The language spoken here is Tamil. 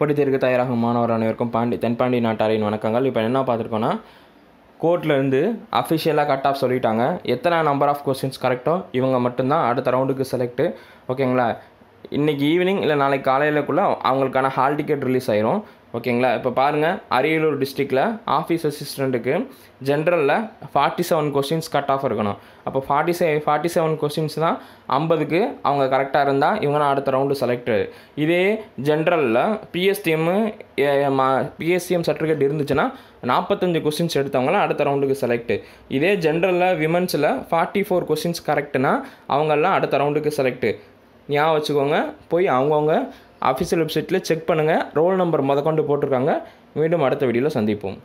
படித்திற்கு தயாராகும் மாணவர் அனைவருக்கும் பாண்டி தென்பாண்டி நாட்டாரின் வணக்கங்கள் இப்போ என்ன பார்த்துருக்கோன்னா கோர்ட்லேருந்து அஃபிஷியலாக கட் ஆஃப் சொல்லிட்டாங்க எத்தனை நம்பர் ஆஃப் கொஸ்டின்ஸ் கரெக்டோ இவங்க மட்டும்தான் அடுத்த ரவுண்டுக்கு செலக்ட்டு ஓகேங்களா இன்றைக்கி ஈவினிங் இல்லை நாளைக்கு காலையிலக்குள்ளே அவங்களுக்கான ஹால் டிக்கெட் ரிலீஸ் ஆயிரும் ஓகேங்களா இப்போ பாருங்கள் அரியலூர் டிஸ்ட்ரிக்டில் ஆஃபீஸ் அசிஸ்டண்ட்டுக்கு ஜென்ரலில் forty seven questions cut off இருக்கணும் அப்போ forty seven forty seven questions தான் ஐம்பதுக்கு அவங்க கரெக்டாக இருந்தால் இவங்க அடுத்த ரவுண்டு செலக்ட் இதே ஜென்ரலில் பிஎஸ்டிஎம்மு பிஎஸ்டிஎம் சர்டிஃபிகேட் இருந்துச்சுன்னா நாற்பத்தஞ்சு கொஸ்டின்ஸ் எடுத்தவங்களாம் அடுத்த ரவுண்டுக்கு செலக்ட் இதே ஜென்ரலில் விமன்ஸில் ஃபார்ட்டி ஃபோர் கொஸ்டின்ஸ் கரெக்டுனா அவங்கெல்லாம் அடுத்த ரவுண்டுக்கு செலக்ட் ஞாபகம் வச்சுக்கோங்க போய் அவங்கவுங்க ஆஃபீஸியல் வெப்சைட்டில் செக் பண்ணுங்கள் ரோல் நம்பர் கொண்டு போட்டிருக்காங்க மீண்டும் அடுத்த வீடியோவில் சந்திப்போம்